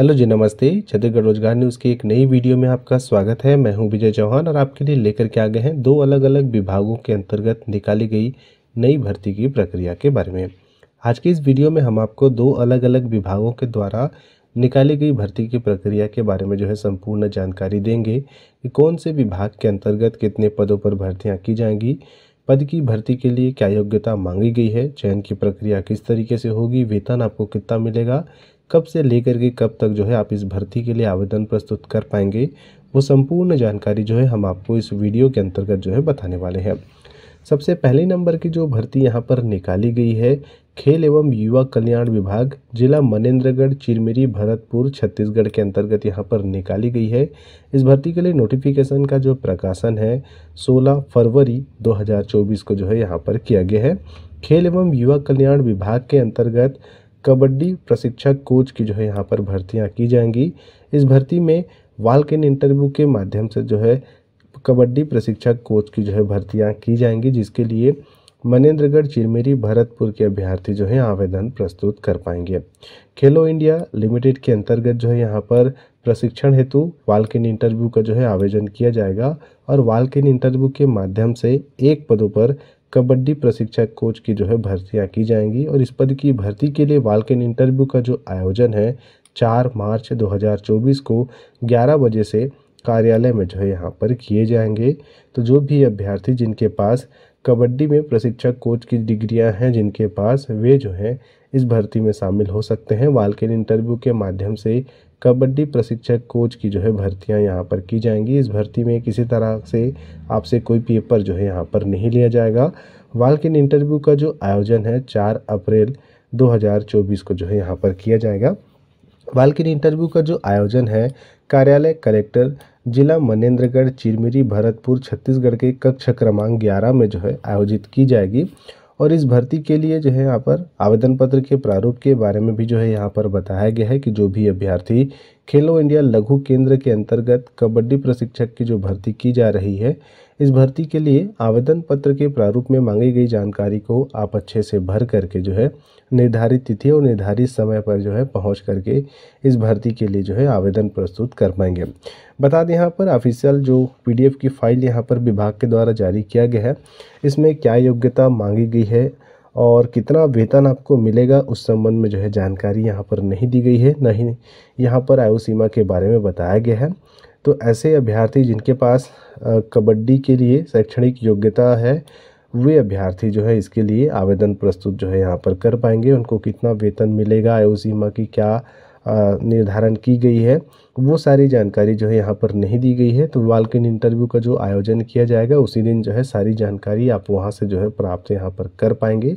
hello जी नमस्ते छत्तीसगढ़ रोजगार news की एक नई वीडियो में आपका स्वागत है मैं हूं विजय चौहान और आपके लिए लेकर के आ गए हैं दो अलग अलग विभागों के अंतर्गत निकाली गई नई भर्ती की प्रक्रिया के बारे में आज के इस वीडियो में हम आपको दो अलग अलग विभागों के द्वारा निकाली गई भर्ती की प्रक्रिया के बारे में जो है संपूर्ण जानकारी देंगे कि कौन से विभाग के अंतर्गत कितने पदों पर भर्तियाँ की जाएंगी पद की भर्ती के लिए क्या योग्यता मांगी गई है चयन की प्रक्रिया किस तरीके से होगी वेतन आपको कितना मिलेगा कब से लेकर के कब तक जो है आप इस भर्ती के लिए आवेदन प्रस्तुत कर पाएंगे वो संपूर्ण जानकारी जो है हम आपको इस वीडियो के अंतर्गत जो है बताने वाले हैं सबसे पहले नंबर की जो भर्ती यहाँ पर निकाली गई है खेल एवं युवा कल्याण विभाग जिला मनेन्द्रगढ़ चिरमिरी भरतपुर छत्तीसगढ़ के अंतर्गत यहाँ पर निकाली गई है इस भर्ती के लिए नोटिफिकेशन का जो प्रकाशन है 16 फरवरी 2024 को जो है यहाँ पर किया गया है खेल एवं युवा कल्याण विभाग के अंतर्गत कबड्डी प्रशिक्षक कोच की जो है यहाँ पर भर्तियाँ की जाएंगी इस भर्ती में वाल्क इन इंटरव्यू के माध्यम से जो है कबड्डी प्रशिक्षक कोच की जो है भर्तियाँ की जाएंगी जिसके लिए मनेन्द्रगढ़ चिरमेरी भरतपुर के अभ्यर्थी जो है आवेदन प्रस्तुत कर पाएंगे खेलो इंडिया लिमिटेड के अंतर्गत जो है यहाँ पर प्रशिक्षण हेतु वालकिन इंटरव्यू का जो है आवेदन किया जाएगा और वालकिन इंटरव्यू के माध्यम से एक पदों पर कबड्डी प्रशिक्षक कोच की जो है भर्तियाँ की जाएंगी और इस पद की भर्ती के लिए वालकिन इंटरव्यू का जो आयोजन है चार मार्च 2024 को 11 बजे से कार्यालय में जो है यहाँ पर किए जाएंगे तो जो भी अभ्यर्थी जिनके पास कबड्डी में प्रशिक्षक कोच की डिग्रियां हैं जिनके पास वे जो हैं इस भर्ती में शामिल हो सकते हैं वालकिन इंटरव्यू के माध्यम से कबड्डी प्रशिक्षक कोच की जो है भर्तियां यहाँ पर की जाएंगी इस भर्ती में किसी तरह से आपसे कोई पेपर जो है यहाँ पर नहीं लिया जाएगा वालकिन इंटरव्यू का जो आयोजन है चार अप्रैल 2024 को जो है यहाँ पर किया जाएगा वालकिन इंटरव्यू का जो आयोजन है कार्यालय कलेक्टर जिला मनेन्द्रगढ़ चिरमिरी भरतपुर छत्तीसगढ़ के कक्ष क्रमांक ग्यारह में जो है आयोजित की जाएगी और इस भर्ती के लिए जो है यहाँ पर आवेदन पत्र के प्रारूप के बारे में भी जो है यहाँ पर बताया गया है कि जो भी अभ्यर्थी खेलो इंडिया लघु केंद्र के अंतर्गत कबड्डी प्रशिक्षक की जो भर्ती की जा रही है इस भर्ती के लिए आवेदन पत्र के प्रारूप में मांगी गई जानकारी को आप अच्छे से भर करके जो है निर्धारित तिथि और निर्धारित समय पर जो है पहुंच करके इस भर्ती के लिए जो है आवेदन प्रस्तुत कर पाएंगे बता दें यहाँ पर ऑफिशियल जो पीडीएफ की फाइल यहाँ पर विभाग के द्वारा जारी किया गया है इसमें क्या योग्यता मांगी गई है और कितना वेतन आपको मिलेगा उस संबंध में जो है जानकारी यहाँ पर नहीं दी गई है न ही यहाँ पर आयु सीमा के बारे में बताया गया है तो ऐसे अभ्यर्थी जिनके पास कबड्डी के लिए शैक्षणिक योग्यता है वे अभ्यर्थी जो है इसके लिए आवेदन प्रस्तुत जो है यहाँ पर कर पाएंगे उनको कितना वेतन मिलेगा आयु सीमा की क्या निर्धारण की गई है वो सारी जानकारी जो है यहाँ पर नहीं दी गई है तो वालकिन इंटरव्यू का जो आयोजन किया जाएगा उसी दिन जो है सारी जानकारी आप वहाँ से जो है प्राप्त यहाँ पर कर पाएंगे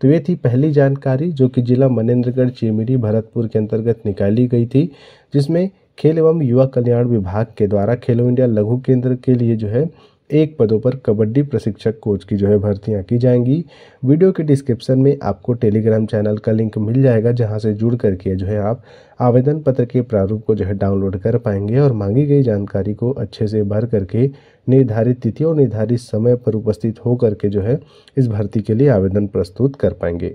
तो ये थी पहली जानकारी जो कि जिला मनेन्द्रगढ़ चिरमिरी भरतपुर के अंतर्गत निकाली गई थी जिसमें खेल एवं युवा कल्याण विभाग के द्वारा खेलो इंडिया लघु केंद्र के लिए जो है एक पदों पर कबड्डी प्रशिक्षक कोच की जो है भर्तियां की जाएंगी वीडियो के डिस्क्रिप्शन में आपको टेलीग्राम चैनल का लिंक मिल जाएगा जहां से जुड़ करके जो है आप आवेदन पत्र के प्रारूप को जो है डाउनलोड कर पाएंगे और मांगी गई जानकारी को अच्छे से भर करके निर्धारित तिथि और निर्धारित समय पर उपस्थित होकर के जो है इस भर्ती के लिए आवेदन प्रस्तुत कर पाएंगे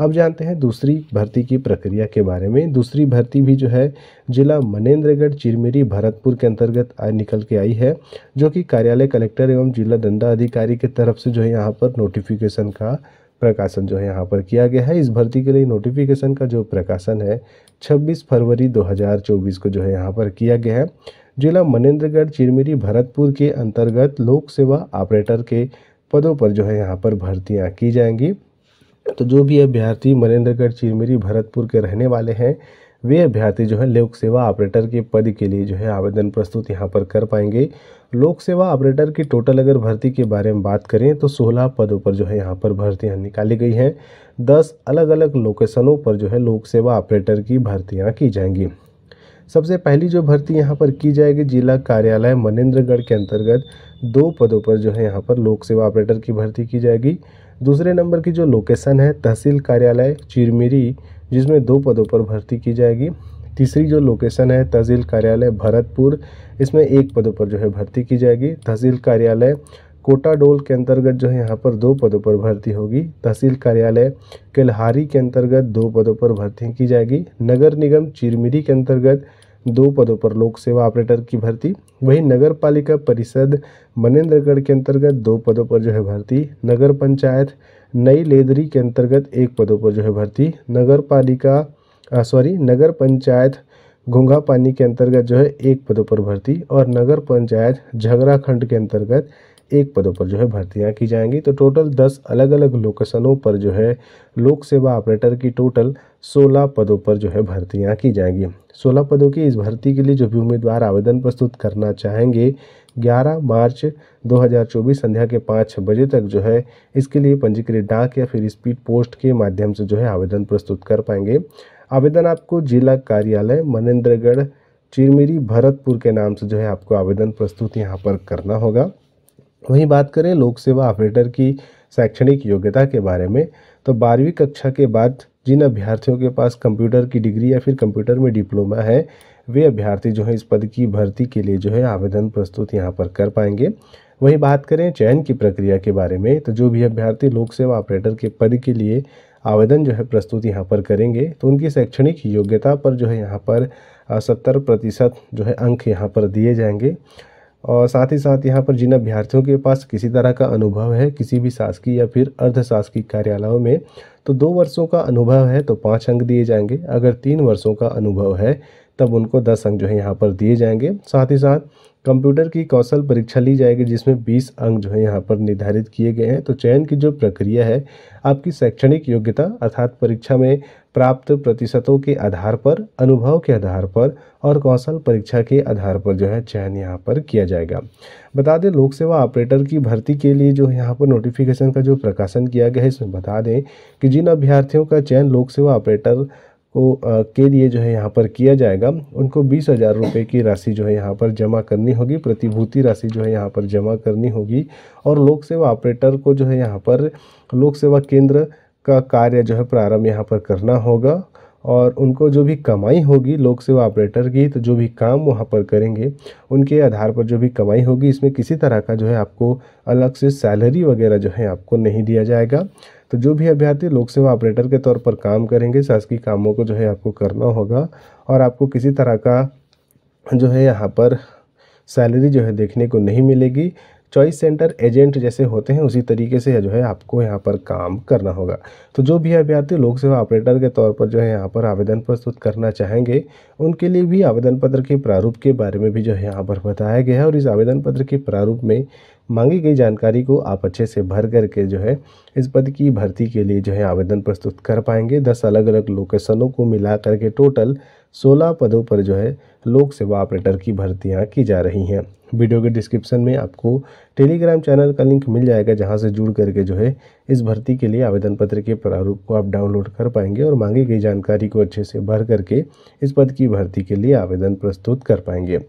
अब जानते हैं दूसरी भर्ती की प्रक्रिया के बारे में दूसरी भर्ती भी जो है जिला मनेन्द्रगढ़ चिरमिरी भरतपुर के अंतर्गत आज निकल के आई है जो कि कार्यालय कलेक्टर एवं जिला दंडा अधिकारी के तरफ से जो है यहाँ पर नोटिफिकेशन का प्रकाशन जो है यहाँ पर किया गया है इस भर्ती के लिए नोटिफिकेशन का जो प्रकाशन है 26 फरवरी 2024 को जो है यहाँ पर किया गया है जिला मनेन्द्रगढ़ चिरमिरी भरतपुर के अंतर्गत लोक सेवा ऑपरेटर के पदों पर जो है यहाँ पर भर्तियाँ की जाएंगी तो जो भी अभ्यर्थी मनेन्द्रगढ़ चिरमिरी भरतपुर के रहने वाले हैं वे अभ्यर्थी जो है लोक सेवा ऑपरेटर के पद के लिए जो है आवेदन प्रस्तुत यहाँ पर कर पाएंगे लोक सेवा ऑपरेटर की टोटल अगर भर्ती के बारे में बात करें तो 16 पदों पर जो है यहाँ पर भर्तियाँ निकाली गई हैं 10 अलग अलग लोकेशनों पर जो है लोक सेवा ऑपरेटर की भर्तियाँ की जाएंगी सबसे पहली जो भर्ती यहाँ पर की जाएगी जिला कार्यालय मनेन्द्रगढ़ के अंतर्गत दो पदों पर जो है यहाँ पर लोक सेवा ऑपरेटर की भर्ती की जाएगी दूसरे नंबर की जो लोकेशन है तहसील कार्यालय चिरमिरी जिसमें दो पदों पर भर्ती की जाएगी तीसरी जो लोकेशन है तहसील कार्यालय भरतपुर इसमें एक पदों पर जो है भर्ती की जाएगी तहसील कार्यालय कोटाडोल के अंतर्गत जो है यहाँ पर दो पदों पर भर्ती होगी तहसील कार्यालय केलहारी के अंतर्गत दो पदों पर भर्ती की जाएगी नगर निगम चिरमिरी के अंतर्गत दो पदों पर लोक सेवा ऑपरेटर की भर्ती वही नगर पालिका परिषद मनेन्द्रगढ़ के अंतर्गत दो पदों पर जो है भर्ती नगर पंचायत नई लेदरी के अंतर्गत एक पदों पर जो है भर्ती नगर पालिका सॉरी नगर पंचायत घुंघा पानी के अंतर्गत जो है एक पदों पर भर्ती और नगर पंचायत झगड़ाखंड के अंतर्गत एक पदों पर जो है भर्तियां की जाएंगी तो टोटल दस अलग अलग लोकेशनों पर जो है लोक सेवा ऑपरेटर की टोटल सोलह पदों पर जो है भर्तियां की जाएंगी सोलह पदों की इस भर्ती के लिए जो भी उम्मीदवार आवेदन प्रस्तुत करना चाहेंगे 11 मार्च 2024 संध्या के पाँच बजे तक जो है इसके लिए पंजीकृत डाक या फिर स्पीड पोस्ट के माध्यम से जो है आवेदन प्रस्तुत कर पाएंगे आवेदन आपको जिला कार्यालय मनेन्द्रगढ़ चिरमिरी भरतपुर के नाम से जो है आपको आवेदन प्रस्तुत यहाँ पर करना होगा वहीं बात करें लोक सेवा ऑपरेटर की शैक्षणिक योग्यता के बारे में तो बारहवीं कक्षा के बाद जिन अभ्यर्थियों के पास कंप्यूटर की डिग्री या फिर कंप्यूटर में डिप्लोमा है वे अभ्यर्थी जो है इस पद की भर्ती के लिए जो है आवेदन प्रस्तुत यहाँ पर कर पाएंगे वहीं बात करें चयन की प्रक्रिया के बारे में तो जो भी अभ्यर्थी लोक सेवा ऑपरेटर के पद के लिए आवेदन जो है प्रस्तुत यहाँ पर करेंगे तो उनकी शैक्षणिक योग्यता पर जो है यहाँ पर सत्तर प्रतिशत जो है अंक यहाँ पर दिए जाएंगे और साथ ही साथ यहाँ पर जिन अभ्यर्थियों के पास किसी तरह का अनुभव है किसी भी शासकीय या फिर अर्धशासकीय कार्यालयों में तो दो वर्षों का अनुभव है तो पाँच अंक दिए जाएंगे अगर तीन वर्षों का अनुभव है तब उनको दस अंक जो है यहाँ पर दिए जाएंगे साथ ही साथ कंप्यूटर की कौशल परीक्षा ली जाएगी जिसमें 20 अंक जो है यहाँ पर निर्धारित किए गए हैं तो चयन की जो प्रक्रिया है आपकी शैक्षणिक योग्यता अर्थात परीक्षा में प्राप्त प्रतिशतों के आधार पर अनुभव के आधार पर और कौशल परीक्षा के आधार पर जो है चयन यहाँ पर किया जाएगा बता दें लोक सेवा ऑपरेटर की भर्ती के लिए जो यहाँ पर नोटिफिकेशन का जो प्रकाशन किया गया है इसमें बता दें कि जिन अभ्यर्थियों का चयन लोक सेवा ऑपरेटर को के लिए जो है यहाँ पर किया जाएगा उनको बीस हज़ार रुपये की राशि जो है यहाँ पर जमा करनी होगी प्रतिभूति राशि जो है यहाँ पर जमा करनी होगी और लोक सेवा ऑपरेटर को जो है यहाँ पर लोक सेवा केंद्र का कार्य जो है प्रारंभ यहाँ पर करना होगा और उनको जो भी कमाई होगी लोक सेवा ऑपरेटर की तो जो भी काम वहाँ पर करेंगे उनके आधार पर जो भी कमाई होगी इसमें किसी तरह का जो है आपको अलग से सैलरी वगैरह जो है आपको नहीं दिया जाएगा तो जो भी अभ्यर्थी लोक सेवा ऑपरेटर के तौर पर काम करेंगे शासकीय कामों को जो है आपको करना होगा और आपको किसी तरह का जो है यहाँ पर सैलरी जो है देखने को नहीं मिलेगी चॉइस सेंटर एजेंट जैसे होते हैं उसी तरीके से जो है आपको यहाँ पर काम करना होगा तो जो भी अभ्यर्थी लोक सेवा ऑपरेटर के तौर पर जो है यहाँ पर आवेदन प्रस्तुत करना चाहेंगे उनके लिए भी आवेदन पत्र के प्रारूप के बारे में भी जो है यहाँ पर बताया गया है और इस आवेदन पत्र के प्रारूप में मांगी गई जानकारी को आप अच्छे से भर करके जो है इस पद की भर्ती के लिए जो है आवेदन प्रस्तुत कर पाएंगे दस अलग अलग लोकेशनों को मिला करके टोटल सोलह पदों पर जो है लोक सेवा ऑपरेटर की भर्तियाँ की जा रही हैं वीडियो के डिस्क्रिप्शन में आपको टेलीग्राम चैनल का लिंक मिल जाएगा जहां से जुड़ करके जो है इस भर्ती के लिए आवेदन पत्र के प्रारूप को आप डाउनलोड कर पाएंगे और मांगी गई जानकारी को अच्छे से भर करके इस पद की भर्ती के लिए आवेदन प्रस्तुत कर पाएंगे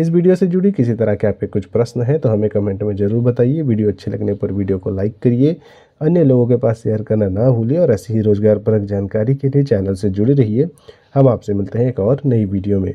इस वीडियो से जुड़ी किसी तरह के आपके कुछ प्रश्न हैं तो हमें कमेंट में ज़रूर बताइए वीडियो अच्छे लगने पर वीडियो को लाइक करिए अन्य लोगों के पास शेयर करना ना भूलिए और ऐसी ही रोजगारपरक जानकारी के लिए चैनल से जुड़े रहिए हम आपसे मिलते हैं एक और नई वीडियो में